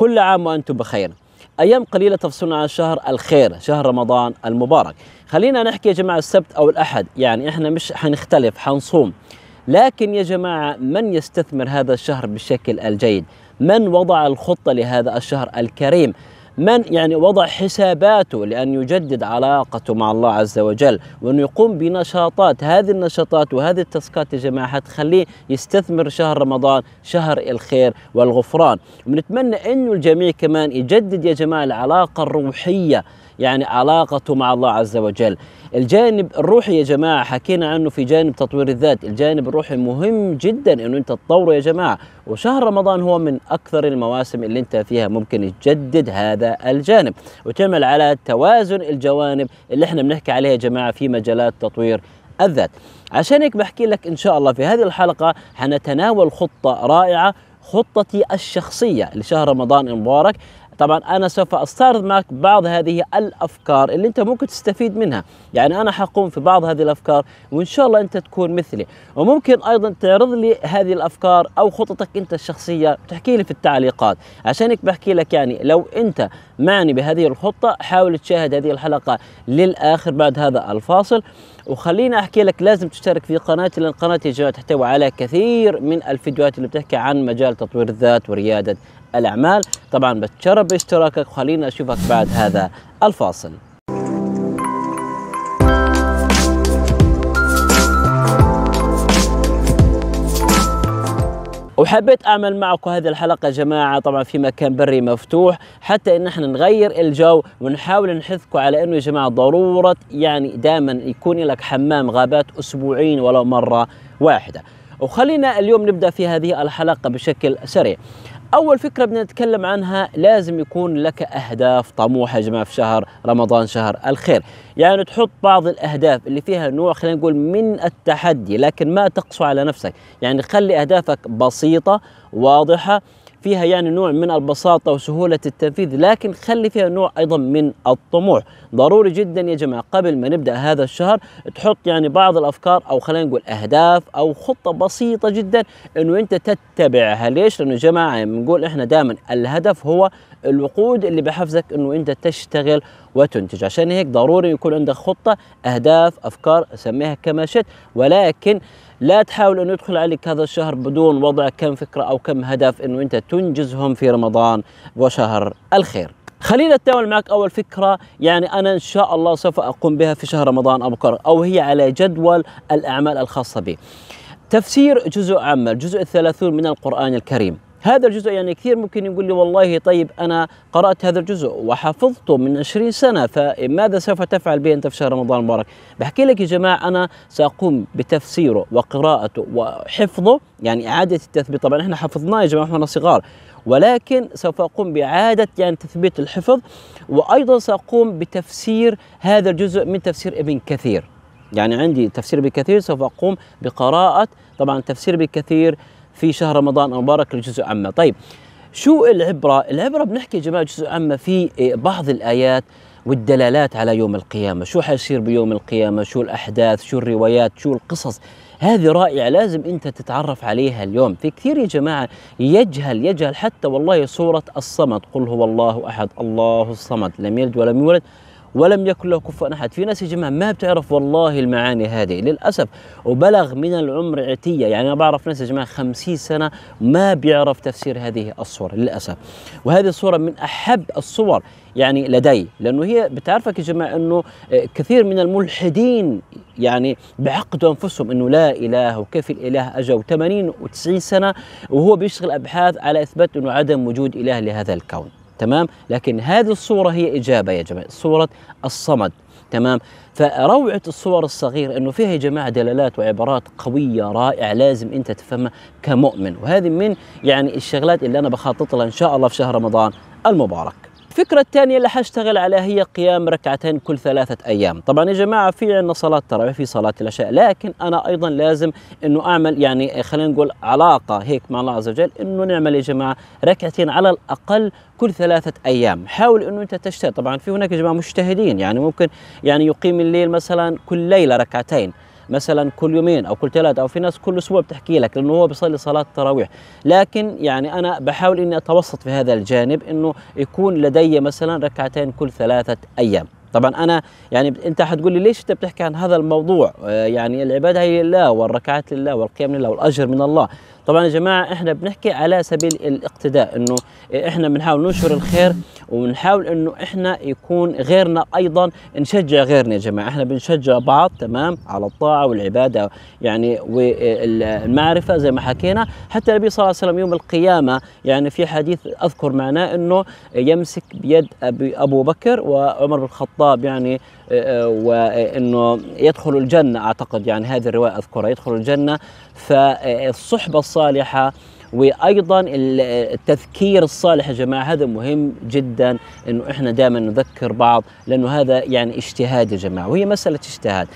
كل عام وأنتم بخير أيام قليلة تفصلنا عن شهر الخير شهر رمضان المبارك خلينا نحكي يا جماعة السبت أو الأحد يعني إحنا مش حنختلف حنصوم لكن يا جماعة من يستثمر هذا الشهر بالشكل الجيد من وضع الخطة لهذا الشهر الكريم من يعني وضع حساباته لأن يجدد علاقته مع الله عز وجل وأن يقوم بنشاطات هذه النشاطات وهذه التسكات يا جماعة حتخليه يستثمر شهر رمضان شهر الخير والغفران ونتمنى أن الجميع كمان يجدد يا جماعة العلاقة الروحية يعني علاقته مع الله عز وجل الجانب الروحي يا جماعه حكينا عنه في جانب تطوير الذات الجانب الروحي مهم جدا انه انت تطوره يا جماعه وشهر رمضان هو من اكثر المواسم اللي انت فيها ممكن تجدد هذا الجانب وتعمل على توازن الجوانب اللي احنا بنحكي عليها يا جماعه في مجالات تطوير الذات عشان هيك بحكي لك ان شاء الله في هذه الحلقه حنتناول خطه رائعه خطتي الشخصية لشهر رمضان المبارك طبعا أنا سوف أستعرض معك بعض هذه الأفكار اللي أنت ممكن تستفيد منها يعني أنا حقوم في بعض هذه الأفكار وإن شاء الله أنت تكون مثلي وممكن أيضا تعرض لي هذه الأفكار أو خططك أنت الشخصية تحكي لي في التعليقات عشان هيك بحكي لك يعني لو أنت معني بهذه الخطة حاول تشاهد هذه الحلقة للآخر بعد هذا الفاصل وخليني احكي لك لازم تشترك في قناتي لان قناتي جماعه تحتوي على كثير من الفيديوهات اللي بتحكي عن مجال تطوير الذات ورياده الأعمال طبعا بتشرف باشتراكك وخلينا أشوفك بعد هذا الفاصل وحبيت اعمل معكم هذه الحلقه يا جماعه طبعا في مكان بري مفتوح حتى ان احنا نغير الجو ونحاول نحثكم على انه يا جماعه ضروره يعني دائما يكون لك حمام غابات اسبوعين ولو مره واحده وخلينا اليوم نبدا في هذه الحلقه بشكل سريع اول فكره بدنا نتكلم عنها لازم يكون لك اهداف طموحه يا جماعه في شهر رمضان شهر الخير يعني تحط بعض الاهداف اللي فيها نوع خلينا نقول من التحدي لكن ما تقسو على نفسك يعني خلي اهدافك بسيطه واضحه فيها يعني نوع من البساطة وسهولة التنفيذ لكن خلي فيها نوع أيضا من الطموح ضروري جدا يا جماعة قبل ما نبدأ هذا الشهر تحط يعني بعض الأفكار أو خلينا نقول أهداف أو خطة بسيطة جدا أنه أنت تتبعها ليش؟ لأنه يا جماعة بنقول إحنا دائما الهدف هو الوقود اللي بحفزك أنه أنت تشتغل وتنتج عشان هيك ضروري يكون عندك خطة أهداف أفكار سميها كما شئت ولكن لا تحاول أن يدخل عليك هذا الشهر بدون وضع كم فكرة أو كم هدف أنه أنت تنجزهم في رمضان وشهر الخير خلينا نتناول معك اول فكره يعني انا ان شاء الله سوف اقوم بها في شهر رمضان ابو بكر او هي على جدول الاعمال الخاصه بي. تفسير جزء عمل الجزء الثلاثون من القران الكريم هذا الجزء يعني كثير ممكن يقول لي والله طيب أنا قرأت هذا الجزء وحفظته من 20 سنة فماذا سوف تفعل به أنت في شهر رمضان المبارك بحكي لك يا جماعة أنا سأقوم بتفسيره وقراءته وحفظه يعني إعادة التثبيت طبعا إحنا حفظناه يا جماعة إحنا صغار ولكن سوف أقوم بإعادة يعني تثبيت الحفظ وأيضا سأقوم بتفسير هذا الجزء من تفسير ابن كثير يعني عندي تفسير بكثير سوف أقوم بقراءة طبعا تفسير بكثير كثير في شهر رمضان المبارك لجزء عما طيب شو العبرة؟ العبرة بنحكي جماعة جزء عما في إيه، بعض الآيات والدلالات على يوم القيامة شو حيصير بيوم القيامة شو الأحداث شو الروايات شو القصص هذه رائعة لازم أنت تتعرف عليها اليوم في كثير يا جماعة يجهل يجهل حتى والله صورة الصمد قل هو الله أحد الله الصمد لم يلد ولم يولد ولم يكن له كفوا احد في ناس يا جماعه ما بتعرف والله المعاني هذه للاسف وبلغ من العمر عتيه يعني انا بعرف ناس يا جماعه 50 سنه ما بيعرف تفسير هذه الصور للاسف وهذه الصوره من احب الصور يعني لدي لانه هي بتعرفك يا جماعه انه آه، كثير من الملحدين يعني بعقدوا انفسهم انه لا اله وكيف الاله اجى و80 و90 سنه وهو بيشتغل ابحاث على اثبات انه عدم وجود اله لهذا الكون تمام لكن هذه الصورة هي إجابة يا جماعة صورة الصمد تمام فروعة الصور الصغيرة أنه فيها يا جماعة دلالات وعبارات قوية رائعة لازم أنت تفهمها كمؤمن وهذه من يعني الشغلات اللي أنا بخطط لها إن شاء الله في شهر رمضان المبارك الفكرة الثانية اللي حاشتغل عليها هي قيام ركعتين كل ثلاثة أيام طبعا يا جماعة في عندنا صلاة التراويح في صلاة العشاء لكن أنا أيضا لازم أنه أعمل يعني خلينا نقول علاقة هيك مع الله عز وجل أنه نعمل يا جماعة ركعتين على الأقل كل ثلاثة أيام حاول أنه أنت تجتهد طبعا في هناك يا جماعة مجتهدين يعني ممكن يعني يقيم الليل مثلا كل ليلة ركعتين مثلا كل يومين او كل ثلاثه او في ناس كل اسبوع بتحكي لك لانه هو بيصلي صلاه التراويح لكن يعني انا بحاول اني اتوسط في هذا الجانب انه يكون لدي مثلا ركعتين كل ثلاثه ايام طبعا انا يعني انت حتقول لي ليش انت بتحكي عن هذا الموضوع آه، يعني العباده هي لله والركعات لله والقيام لله والاجر من الله طبعا يا جماعه احنا بنحكي على سبيل الاقتداء انه احنا بنحاول ننشر الخير وبنحاول انه احنا يكون غيرنا ايضا نشجع غيرنا يا جماعه احنا بنشجع بعض تمام على الطاعه والعباده يعني والمعرفه زي ما حكينا حتى النبي صلى الله عليه وسلم يوم القيامه يعني في حديث اذكر معناه انه يمسك بيد ابي ابو بكر وعمر بن الخطاب الخطاب يعني آه، آه، وانه يدخل الجنه اعتقد يعني هذه الروايه اذكرها يدخل الجنه فالصحبه الصالحه وايضا التذكير الصالح يا جماعه هذا مهم جدا انه احنا دائما نذكر بعض لانه هذا يعني اجتهاد يا جماعه وهي مساله اجتهاد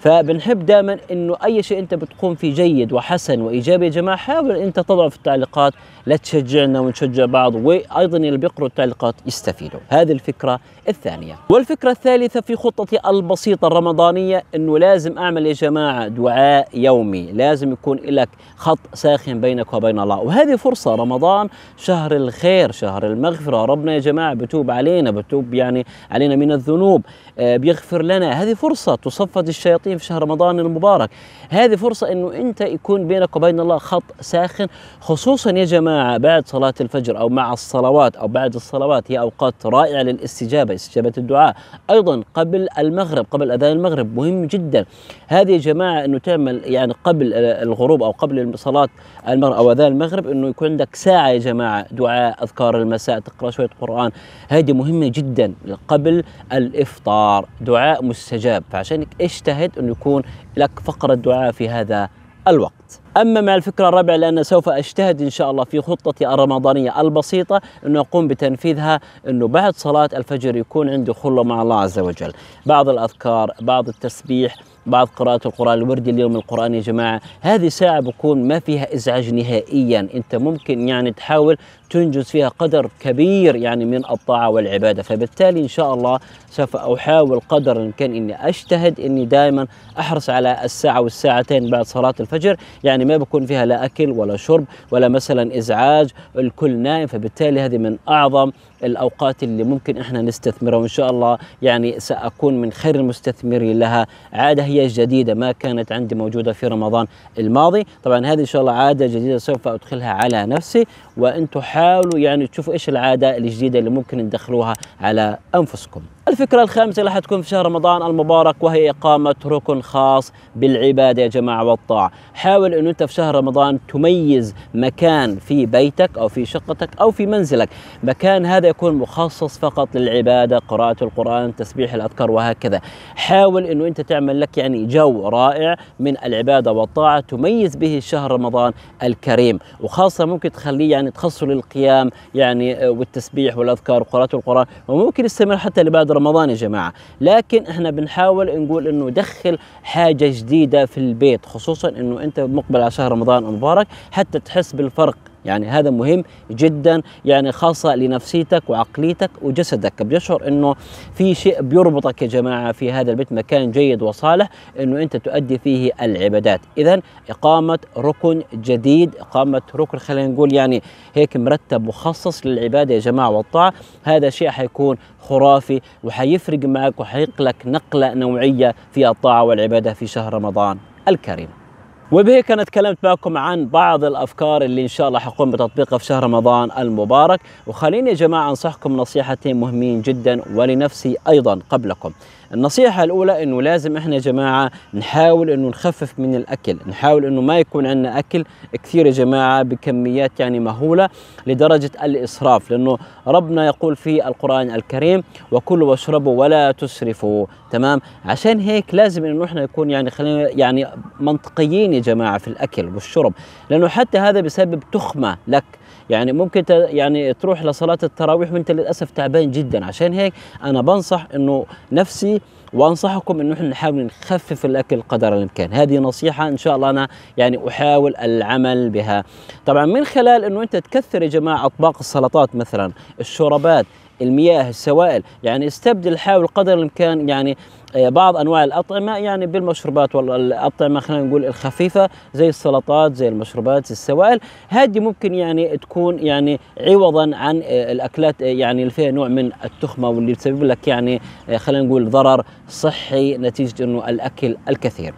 فبنحب دائما انه اي شيء انت بتقوم فيه جيد وحسن وايجابي يا جماعه حاول انت تضعه في التعليقات لتشجعنا ونشجع بعض وايضا اللي بيقروا التعليقات يستفيدوا هذه الفكره الثانيه والفكره الثالثه في خطتي البسيطه الرمضانيه انه لازم اعمل يا جماعه دعاء يومي لازم يكون لك خط ساخن بينك وبين الله وهذه فرصه رمضان شهر الخير شهر المغفره ربنا يا جماعه بتوب علينا بتوب يعني علينا من الذنوب آه، بيغفر لنا هذه فرصه تصفد الشياطين في شهر رمضان المبارك هذه فرصة أنه أنت يكون بينك وبين الله خط ساخن خصوصا يا جماعة بعد صلاة الفجر أو مع الصلوات أو بعد الصلوات هي أوقات رائعة للاستجابة استجابة الدعاء أيضا قبل المغرب قبل أذان المغرب مهم جدا هذه يا جماعة أنه تعمل يعني قبل الغروب أو قبل صلاة المغرب أو أذان المغرب أنه يكون عندك ساعة يا جماعة دعاء أذكار المساء تقرأ شوية قرآن هذه مهمة جدا قبل الإفطار دعاء مستجاب فعشان اجتهد أنه يكون لك فقرة دعاء في هذا الوقت أما مع الفكرة الرابعة لأن سوف أجتهد إن شاء الله في خطتي الرمضانية البسيطة أن أقوم بتنفيذها أنه بعد صلاة الفجر يكون عندي خلة مع الله عز وجل بعض الأذكار بعض التسبيح بعض قراءة القرآن الوردي اليوم القرآن يا جماعة هذه ساعة بكون ما فيها إزعاج نهائيا أنت ممكن يعني تحاول تنجز فيها قدر كبير يعني من الطاعة والعبادة فبالتالي إن شاء الله سوف أحاول قدر الإمكان أني أجتهد أني دائما أحرص على الساعة والساعتين بعد صلاة الفجر يعني ما بكون فيها لا أكل ولا شرب ولا مثلا إزعاج الكل نائم فبالتالي هذه من أعظم الأوقات اللي ممكن إحنا نستثمرها وإن شاء الله يعني سأكون من خير المستثمرين لها عادة هي عادية جديدة ما كانت عندي موجودة في رمضان الماضي طبعا هذه إن شاء الله عادة جديدة سوف أدخلها على نفسي وانتم حاولوا يعني تشوفوا ايش العاده الجديده اللي ممكن تدخلوها على انفسكم. الفكره الخامسه اللي حتكون في شهر رمضان المبارك وهي اقامه ركن خاص بالعباده يا جماعه والطاعه، حاول انه انت في شهر رمضان تميز مكان في بيتك او في شقتك او في منزلك، مكان هذا يكون مخصص فقط للعباده، قراءه القران، تسبيح الاذكار وهكذا. حاول انه انت تعمل لك يعني جو رائع من العباده والطاعه تميز به شهر رمضان الكريم، وخاصه ممكن تخليه يعني يعني تخصصه للقيام يعني آه، والتسبيح والاذكار وقراءه القران وممكن يستمر حتى لبعد رمضان يا جماعه لكن احنا بنحاول نقول انه دخل حاجه جديده في البيت خصوصا انه انت مقبل على شهر رمضان المبارك حتى تحس بالفرق يعني هذا مهم جدا يعني خاصة لنفسيتك وعقليتك وجسدك بيشعر انه في شيء بيربطك يا جماعة في هذا البيت مكان جيد وصالح انه انت تؤدي فيه العبادات اذا اقامة ركن جديد اقامة ركن خلينا نقول يعني هيك مرتب مخصص للعبادة يا جماعة والطاعة هذا شيء حيكون خرافي وحيفرق معك وحيقلك نقلة نوعية في الطاعة والعبادة في شهر رمضان الكريم وبهيك أنا تكلمت معكم عن بعض الأفكار اللي إن شاء الله حقوم بتطبيقها في شهر رمضان المبارك وخليني يا جماعة أنصحكم نصيحتين مهمين جدا ولنفسي أيضا قبلكم النصيحة الأولى إنه لازم إحنا يا جماعة نحاول إنه نخفف من الأكل، نحاول إنه ما يكون عندنا أكل كثير يا جماعة بكميات يعني مهولة لدرجة الإسراف، لأنه ربنا يقول في القرآن الكريم: وكلوا واشربوا ولا تسرفوا، تمام؟ عشان هيك لازم إنه إحنا نكون يعني خلينا يعني منطقيين يا جماعه في الاكل والشرب لانه حتى هذا بسبب تخمه لك يعني ممكن يعني تروح لصلاه التراويح وانت للاسف تعبان جدا عشان هيك انا بنصح انه نفسي وانصحكم انه احنا نحاول نخفف الاكل قدر الامكان هذه نصيحه ان شاء الله انا يعني احاول العمل بها طبعا من خلال انه انت تكثر يا جماعه اطباق السلطات مثلا الشربات المياه السوائل يعني استبدل حاول قدر الامكان يعني إيه، بعض انواع الاطعمه يعني بالمشروبات والاطعمه خلينا نقول الخفيفه زي السلطات زي المشروبات زي السوائل هذه ممكن يعني تكون يعني عوضا عن إيه، الاكلات إيه، يعني اللي فيها نوع من التخمه واللي بتسبب لك يعني خلينا نقول ضرر صحي نتيجه انه الاكل الكثير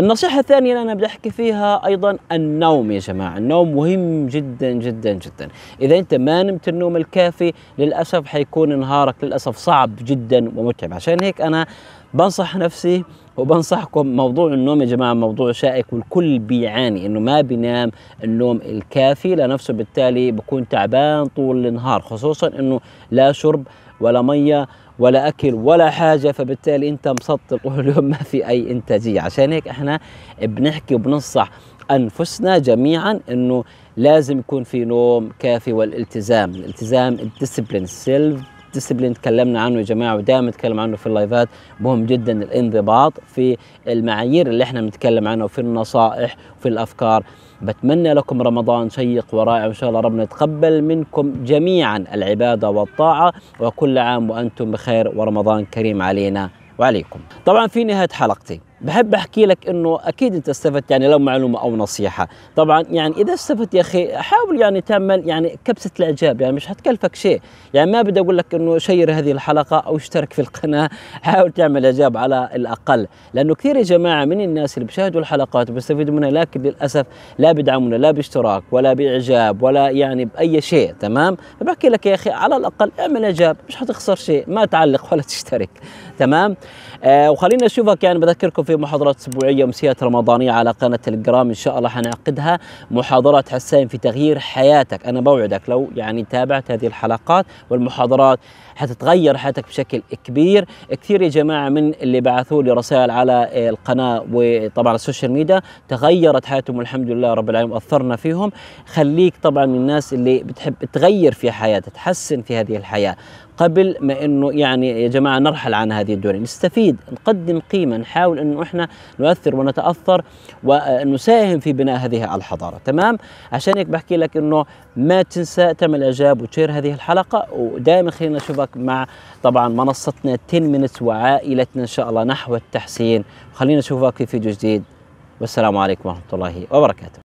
النصيحة الثانية اللي أنا بحكي فيها أيضا النوم يا جماعة النوم مهم جدا جدا جدا إذا أنت ما نمت النوم الكافي للأسف حيكون نهارك للأسف صعب جدا ومتعب عشان هيك أنا بنصح نفسي وبنصحكم موضوع النوم يا جماعه موضوع شائك والكل بيعاني انه ما بينام النوم الكافي لنفسه بالتالي بكون تعبان طول النهار خصوصا انه لا شرب ولا ميه ولا اكل ولا حاجه فبالتالي انت مسطل يوم ما في اي انتاجيه عشان هيك احنا بنحكي وبننصح انفسنا جميعا انه لازم يكون في نوم كافي والالتزام الالتزام الديسبلين سيلف ديسبلين تكلمنا عنه يا جماعه ودائما نتكلم عنه في اللايفات مهم جدا الانضباط في المعايير اللي احنا بنتكلم عنها وفي النصائح وفي الافكار بتمنى لكم رمضان شيق ورائع وان شاء الله ربنا يتقبل منكم جميعا العباده والطاعه وكل عام وانتم بخير ورمضان كريم علينا وعليكم طبعا في نهايه حلقتي بحب احكي لك انه اكيد انت استفدت يعني لو معلومه او نصيحه طبعا يعني اذا استفدت يا اخي حاول يعني تعمل يعني كبسه الاعجاب يعني مش حتكلفك شيء يعني ما بدي اقول لك انه شير هذه الحلقه او اشترك في القناه حاول تعمل اعجاب على الاقل لانه كثير يا جماعه من الناس اللي بيشاهدوا الحلقات وبيستفيدوا منها لكن للاسف لا بيدعمونا لا باشتراك ولا باعجاب ولا يعني باي شيء تمام فبحكي لك يا اخي على الاقل اعمل اعجاب مش حتخسر شيء ما تعلق ولا تشترك تمام آه وخلينا نشوفك يعني بذكركم في محاضرات أسبوعية أمسية رمضانية على قناة تلجرام إن شاء الله حنعقدها محاضرة حسين في تغيير حياتك أنا بوعدك لو يعني تابعت هذه الحلقات والمحاضرات حتتغير حياتك بشكل كبير كثير يا جماعه من اللي بعثوا لي رسائل على القناه وطبعا السوشيال ميديا تغيرت حياتهم والحمد لله رب العالمين واثرنا فيهم خليك طبعا من الناس اللي بتحب تغير في حياتها تحسن في هذه الحياه قبل ما انه يعني يا جماعه نرحل عن هذه الدنيا نستفيد نقدم قيمه نحاول انه احنا نؤثر ونتاثر ونساهم في بناء هذه الحضاره تمام عشان هيك بحكي لك انه ما تنسى تعمل اعجاب وتشير هذه الحلقه ودائما خلينا نشوفك بالتعاقد مع طبعا منصتنا 10 مينتس وعائلتنا ان شاء الله نحو التحسين خلينا نشوفك في فيديو جديد والسلام عليكم ورحمه الله وبركاته